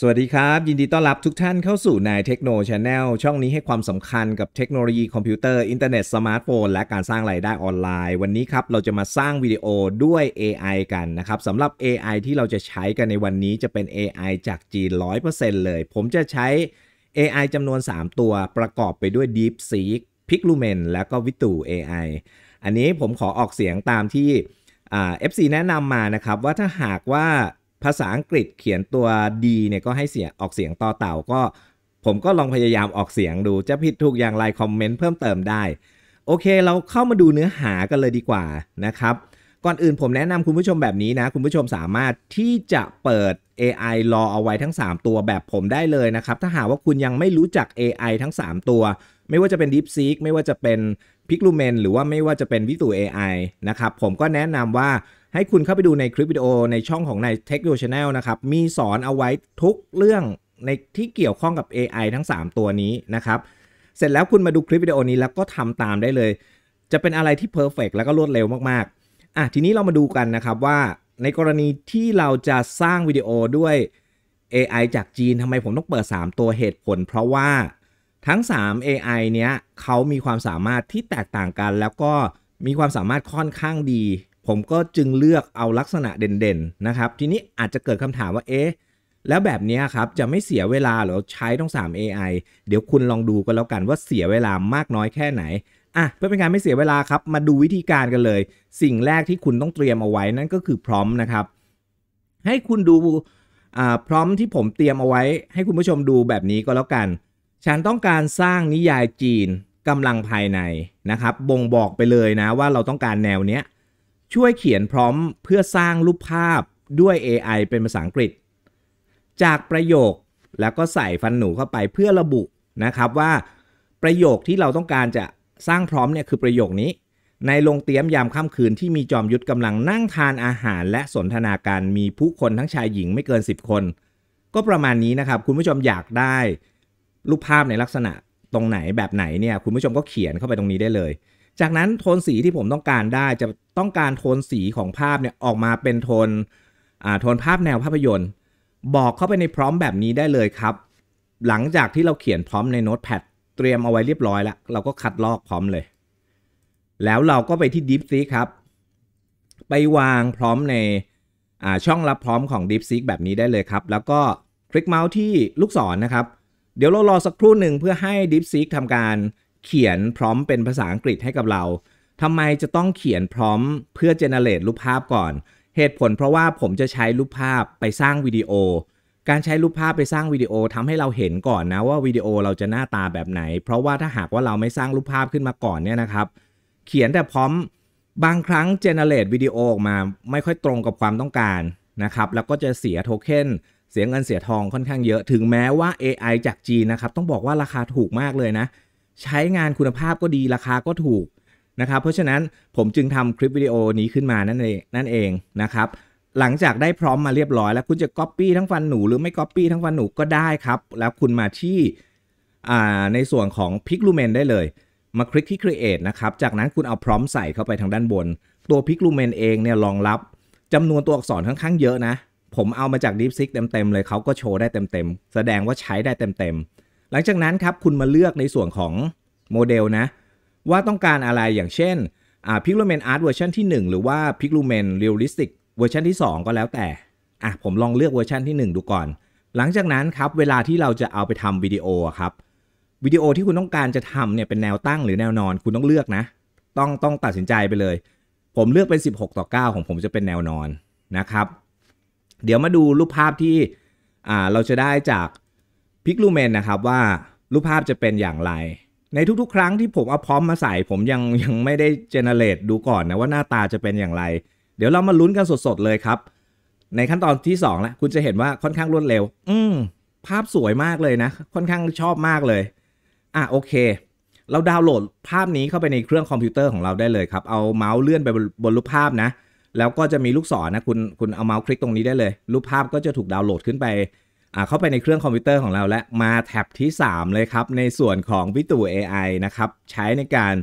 สวัสดีครับ ยินดีต้อนรับทุกท่านเข้าสู่นายเทคโนชาแนลช่องนี้ให้ความสำคัญกับเทคโนโลยีคอมพิวเตอร์อินเทอร์เน็ต สมาร์ทโฟน และการสร้างรายได้ออนไลน์ วันนี้ครับเราจะมาสร้างวิดีโอด้วย AI กันนะครับสำหรับ AI ที่เราจะใช้กันในวันนี้จะเป็น AI จากจีน 100%เลย ผมจะใช้ AI จำนวน 3 ตัวประกอบไปด้วย DeepSeek Piglumen และก็ Vitu AI อันนี้ผมขอออกเสียงตามที่เอฟซีแนะนำมานะครับว่าถ้าหากว่าภาษาอังกฤษเขียนตัว D เนี่ยก็ให้เสียงออกเสียงต่อเต่าก็ผมก็ลองพยายามออกเสียงดูจะผิดถูกอย่างไรคอมเมนต์เพิ่มเติมได้ โอเค เราเข้ามาดูเนื้อหากันเลยดีกว่า นะครับ ก่อนอื่นผมแนะนำคุณผู้ชมแบบนี้นะ คุณผู้ชมสามารถที่จะเปิด AI รอเอาไว้ทั้ง 3 ตัวแบบผมได้เลยนะครับ ถ้าหากว่าคุณยังไม่รู้จัก AI ทั้ง 3 ตัว ไม่ว่าจะเป็น DeepSeek ไม่ว่าจะเป็น p i กลูเมนหรือว่าไม่ว่าจะเป็นวิสู AI นะครับผมก็แนะนำว่าให้คุณเข้าไปดูในคลิปวิดีโอ ในช่องของนายเทคโนโลยีแนลนะครับ มีสอนเอาไว้ทุกเรื่องในที่เกี่ยวข้องกับ AI ทั้ง 3 ตัวนี้นะครับ เสร็จแล้วคุณมาดูคลิปวิดีโอนี้แล้วก็ทำตามได้เลย จะเป็นอะไรที่เพอร์เฟกแล้วก็รวดเร็วมากๆอ่ะทีนี้เรามาดูกันนะครับว่าในกรณีที่เราจะสร้างวิดีโอด้วย AI จากจีนทำไมผมต้องเปิด 3 ตัวเหตุผล เพราะว่าทั้ง 3 AI เนี้ยเขามีความสามารถที่แตกต่างกัน แล้วก็มีความสามารถค่อนข้างดีผมก็จึงเลือกเอาลักษณะเด่นๆ นะครับ ทีนี้อาจจะเกิดคำถามว่า เอ๊ะ แล้วแบบนี้ครับจะไม่เสียเวลาหรอใช้ต้อง 3 AI เดี๋ยวคุณลองดูกันแล้วกันว่าเสียเวลามากน้อยแค่ไหนอ่ะเพื่อเป็นการไม่เสียเวลาครับมาดูวิธีการกันเลย สิ่งแรกที่คุณต้องเตรียมเอาไว้นั่นก็คือพร้อมนะครับ ให้คุณดูพร้อมที่ผมเตรียมเอาไว้ให้คุณผู้ชมดูแบบนี้ก็แล้วกัน ฉันต้องการสร้างนิยายจีนกำลังภายในนะครับ บ่งบอกไปเลยนะว่าเราต้องการแนวเนี้ยช่วยเขียนพร้อมเพื่อสร้างรูปภาพด้วย AI เป็นภาษาอังกฤษ จากประโยคแล้วก็ใส่ฟันหนูเข้าไปเพื่อระบุนะครับว่าประโยคที่เราต้องการจะสร้างพร้อมเนี่ยคือประโยคนี้ ในโรงเตี๊ยมยามค่ำคืนที่มีจอมยุทธกำลังนั่งทานอาหารและสนทนาการมีผู้คนทั้งชายหญิงไม่เกิน 10 คน ก็ประมาณนี้นะครับคุณผู้ชมอยากได้ รูปภาพในลักษณะตรงไหนแบบไหนเนี่ยคุณผู้ชมก็เขียนเข้าไปตรงนี้ได้เลยจากนั้นโทนสีที่ผมต้องการได้จะต้องการโทนสีของภาพเนี่ย ออกมาเป็นโทนอ่าโทนภาพแนวภาพยนตร์ บอกเข้าไปในพร้อมแบบนี้ได้เลยครับ หลังจากที่เราเขียนพร้อมในโน้ตแพดเตรียมเอาไว้เรียบร้อยแล้วเราก็คัดลอกพร้อมเลย แล้วเราก็ไปที่ Deep Seek ครับไปวางพร้อมในอ่าช่องรับพร้อมของ Deep Seek แบบนี้ได้เลยครับ แล้วก็คลิกเมาส์ที่ลูกศรนนะครับเดี๋ยวเรารอสักครู่หนึ่งเพื่อให้ Deep Seek ทำการเขียนพร้อมเป็นภาษาอังกฤษให้กับเรา ทำไมจะต้องเขียนพร้อมเพื่อเจเนเรตรูปภาพก่อน เหตุผลเพราะว่าผมจะใช้รูปภาพไปสร้างวิดีโอ การใช้รูปภาพไปสร้างวิดีโอทำให้เราเห็นก่อนนะ ว่าวิดีโอเราจะหน้าตาแบบไหน เพราะว่าถ้าหากว่าเราไม่สร้างรูปภาพขึ้นมาก่อนเนี่ยนะครับ เขียนแต่พร้อมบางครั้งเจเนเรตวิดีโอออกมาไม่ค่อยตรงกับความต้องการนะครับ แล้วก็จะเสียโทเค็น เสียเงินเสียทองค่อนข้างเยอะ ถึงแม้ว่า AI จากจีนนะครับ ต้องบอกว่าราคาถูกมากเลยนะใช้งานคุณภาพก็ดีราคาก็ถูกนะครับ เพราะฉะนั้นผมจึงทำคลิปวิดีโอนี้ขึ้นมานั่นเองนั่นเองนะครับ หลังจากได้พร้อมมาเรียบร้อยแล้วคุณจะก๊อปปี้ทั้งฟันหนูหรือไม่ก๊อปปี้ทั้งฟันหนู ก็ได้ครับ แล้วคุณมาที่ในส่วนของ p i กลูเมนได้เลย มาคลิกที่ Create นะครับ จากนั้นคุณเอาพร้อมใส่เข้าไปทางด้านบน ตัว p i กลูเมนเองเนี่ยรองรับจำนวนตัวอักษรค่อนข้างเยอะนะผมเอามาจาก DeepSeek เต็มๆเลยเขาก็โชว์ได้เต็มๆ แสดงว่าใช้ได้เต็ม ๆหลังจากนั้นครับคุณมาเลือกในส่วนของ โมเดลนะ ว่าต้องการอะไรอย่างเช่นพิกลูเมนอาร์ตเวอร์ชันที่1 หรือว่าพิกลูเมนเรียลลิสติกเวอร์ชันที่2 ก็แล้วแต่อ่ะผมลองเลือกเวอร์ชันที่ 1 ดูก่อน หลังจากนั้นครับเวลาที่เราจะเอาไปทำวิดีโอครับวิดีโอที่คุณต้องการจะทำเนี่ยเป็นแนวตั้งหรือแนวนอนคุณต้องเลือกนะ ต้องต้องตัดสินใจไปเลย ผมเลือกเป็น 16ต่อ9ของผมจะเป็นแนวนอนนะครับ เดี๋ยวมาดูรูปภาพที่เราจะได้จากพิกลูเมนนะครับว่ารูปภาพจะเป็นอย่างไร ในทุกๆครั้งที่ผมเอาพร้อมมาใส่ผมยังยังไม่ได้เจเนเรตดูก่อนนะว่าหน้าตาจะเป็นอย่างไร เดี๋ยวเรามาลุ้นกันสดๆเลยครับ ในขั้นตอนที่2แล้วคุณจะเห็นว่าค่อนข้างรวดเร็ว อืม ภาพสวยมากเลยนะ ค่อนข้างชอบมากเลย อ่ะโอเค เราดาวน์โหลดภาพนี้เข้าไปในเครื่องคอมพิวเตอร์ของเราได้เลยครับเอาเมาส์เลื่อนไปบนรูปภาพนะ แล้วก็จะมีลูกศรนะ คุณคุณเอาเมาส์คลิกตรงนี้ได้เลย รูปภาพก็จะถูกดาวน์โหลดขึ้นไปเข้าไปในเครื่องคอมพิวเตอร์ของเราและมาแท็บที่ 3 เลยครับ ในส่วนของวิตู AI นะครับ ใช้ในการ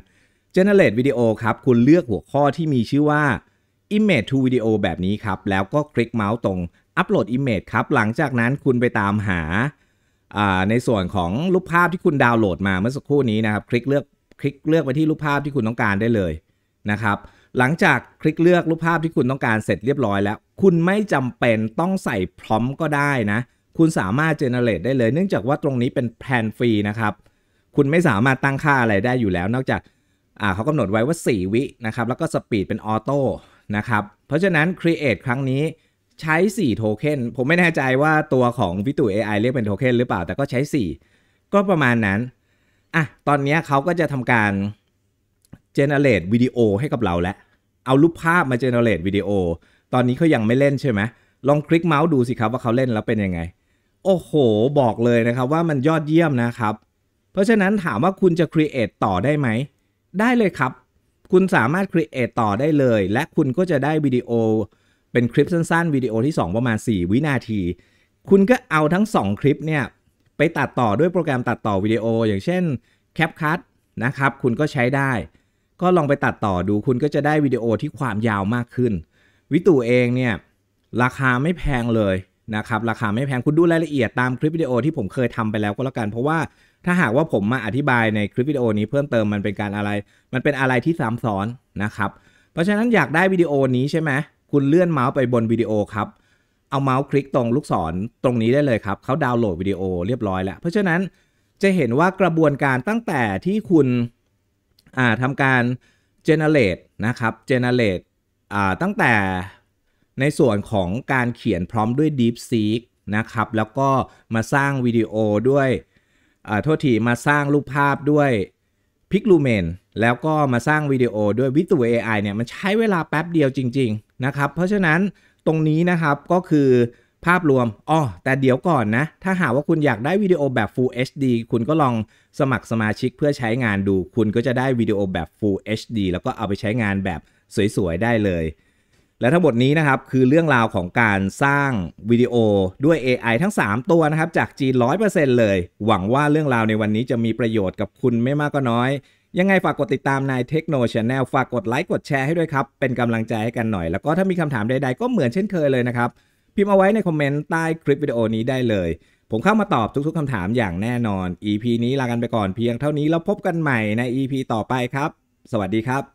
generate วิดีโอครับ คุณเลือกหัวข้อที่มีชื่อว่า image to video แบบนี้ครับ แล้วก็คลิกเมาส์ตรงอัปโหลด image ครับ หลังจากนั้นคุณไปตามหาในส่วนของรูปภาพที่คุณดาวน์โหลดมาเมื่อสักครู่นี้นะครับ คลิกเลือกคลิกเลือกไปที่รูปภาพที่คุณต้องการได้เลยนะครับ หลังจากคลิกเลือกรูปภาพที่คุณต้องการเสร็จเรียบร้อย แล้ว คุณไม่จำเป็นต้องใส่พร้อมก็ได้นะคุณสามารถเจเนเรตได้เลย เนื่องจากว่าตรงนี้เป็นแพลนฟรีนะครับ คุณไม่สามารถตั้งค่าอะไรได้อยู่แล้ว นอกจากเขากำหนดไว้ว่า 4 วินะครับ แล้วก็สปีดเป็นออโต้นะครับ เพราะฉะนั้น create ครั้งนี้ใช้4โทเค็นผมไม่แน่ใจว่าตัวของวิตุ AI เรียกเป็นโทเค็นหรือเปล่า แต่ก็ใช้ 4 ก็ประมาณนั้นอ่ะตอนนี้เขาก็จะทำการ generate วิดีโอให้กับเราแล้วเอารูปภาพมา generate วิดีโอตอนนี้เขายังไม่เล่นใช่ไหมลองคลิกเมาส์ดูสิครับว่าเขาเล่นแล้วเป็นยังไงโอ้โห บอกเลยนะครับว่ามันยอดเยี่ยมนะครับ เพราะฉะนั้นถามว่าคุณจะครีเอทต่อได้ไหมได้เลยครับ คุณสามารถครีเอทต่อได้เลยและคุณก็จะได้วิดีโอเป็นคลิปสั้นๆวิดีโอที่ 2 ประมาณ 4 วินาที คุณก็เอาทั้ง2คลิปเนี่ยไปตัดต่อด้วยโปรแกรมตัดต่อวิดีโอ อย่างเช่น CapCut นะครับคุณก็ใช้ได้ ก็ลองไปตัดต่อดู คุณก็จะได้วิดีโอที่ความยาวมากขึ้นวิตูเองเนี่ยราคาไม่แพงเลยนะครับราคาไม่แพงคุณดูรายละเอียดตามคลิปวิดีโอที่ผมเคยทำไปแล้วก็แล้วกันเพราะว่าถ้าหากว่าผมมาอธิบายในคลิปวิดีโอนี้เพิ่มเติมมันเป็นการอะไร มันเป็นอะไรที่ซ้ำซ้อนนะครับ เพราะฉะนั้นอยากได้วิดีโอนี้ใช่ไหม คุณเลื่อนเมาส์ไปบนวิดีโอครับ เอาเมาส์คลิกตรงลูกศรตรงนี้ได้เลยครับเขาดาวน์โหลดวิดีโอเรียบร้อยแล้ว เพราะฉะนั้นจะเห็นว่ากระบวนการตั้งแต่ที่คุณทำการเจเนเรตนะครับเจเนเรตตั้งแต่ในส่วนของการเขียนพร้อมด้วย DeepSeek นะครับ แล้วก็มาสร้างวิดีโอด้วยโทษทีมาสร้างรูปภาพด้วย p i ก l u m e n แล้วก็มาสร้างวิดีโอด้วยวิ t u AI เนี่ย มันใช้เวลาแป๊บเดียวจริง ๆ นะครับ เพราะฉะนั้นตรงนี้นะครับก็คือภาพรวม อ๋อแต่เดี๋ยวก่อนนะ ถ้าหากว่าคุณอยากได้วิดีโอแบบ Full HD คุณก็ลองสมัครสมาชิกเพื่อใช้งานดู คุณก็จะได้วิดีโอแบบ Full HD แล้วก็เอาไปใช้งานแบบสวยๆ ได้เลยและทั้งหมดนี้นะครับ คือเรื่องราวของการสร้างวิดีโอด้วย AI ทั้ง 3 ตัวนะครับ จากจีน 100%เลย หวังว่าเรื่องราวในวันนี้จะมีประโยชน์กับคุณไม่มากก็น้อย ยังไงฝากกดติดตามนายเทคโนชาแนลฝากกดไลค์กดแชร์ให้ด้วยครับ เป็นกำลังใจให้กันหน่อย แล้วก็ถ้ามีคำถามใดๆ ก็เหมือนเช่นเคยเลยนะครับ พิมพ์เอาไว้ในคอมเมนต์ใต้คลิปวิดีโอนี้ได้เลย ผมเข้ามาตอบทุก ๆคำถามอย่างแน่นอน EP นี้ลากันไปก่อนเพียงเท่านี้แล้วพบกันใหม่ใน EP ต่อไปครับ สวัสดีครับ